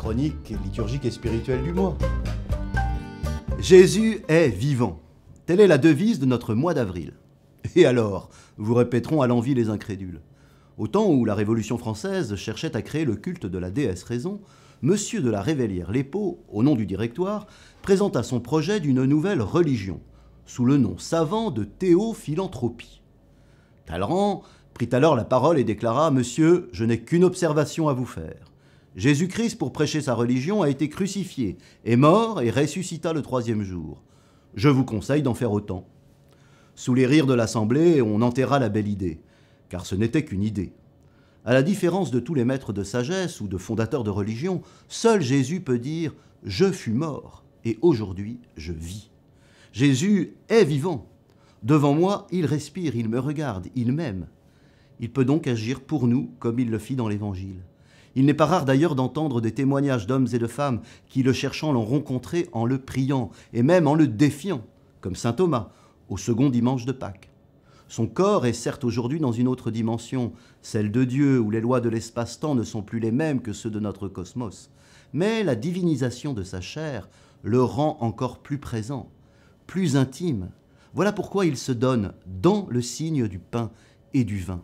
chronique liturgique et spirituelle du mois. Jésus est vivant. Telle est la devise de notre mois d'avril. Et alors, vous répéteront à l'envi les incrédules. Au temps où la Révolution française cherchait à créer le culte de la déesse raison, Monsieur de la Révélière Lépeau, au nom du directoire, présenta son projet d'une nouvelle religion, sous le nom savant de théophilanthropie. Talleyrand prit alors la parole et déclara Monsieur, je n'ai qu'une observation à vous faire. Jésus-Christ, pour prêcher sa religion, a été crucifié, est mort et ressuscita le troisième jour. Je vous conseille d'en faire autant. Sous les rires de l'Assemblée, on enterra la belle idée, car ce n'était qu'une idée. À la différence de tous les maîtres de sagesse ou de fondateurs de religion, seul Jésus peut dire ⁇ Je fus mort et aujourd'hui je vis ⁇ Jésus est vivant. Devant moi, il respire, il me regarde, il m'aime. Il peut donc agir pour nous comme il le fit dans l'Évangile. Il n'est pas rare d'ailleurs d'entendre des témoignages d'hommes et de femmes qui, le cherchant, l'ont rencontré en le priant et même en le défiant, comme saint Thomas, au second dimanche de Pâques. Son corps est certes aujourd'hui dans une autre dimension, celle de Dieu, où les lois de l'espace-temps ne sont plus les mêmes que ceux de notre cosmos, mais la divinisation de sa chair le rend encore plus présent, plus intime. Voilà pourquoi il se donne dans le signe du pain et du vin.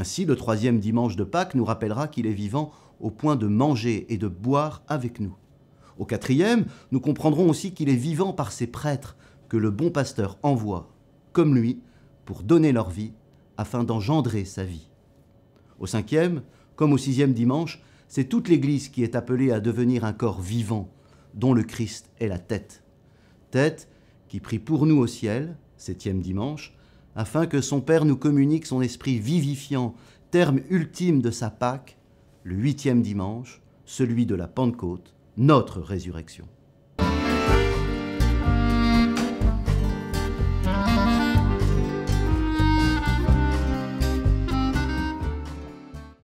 Ainsi, le troisième dimanche de Pâques nous rappellera qu'il est vivant au point de manger et de boire avec nous. Au quatrième, nous comprendrons aussi qu'il est vivant par ses prêtres que le bon pasteur envoie, comme lui, pour donner leur vie afin d'engendrer sa vie. Au cinquième, comme au sixième dimanche, c'est toute l'Église qui est appelée à devenir un corps vivant, dont le Christ est la tête. Tête qui prie pour nous au ciel, septième dimanche, afin que son Père nous communique son esprit vivifiant, terme ultime de sa Pâque, le huitième dimanche, celui de la Pentecôte, notre résurrection.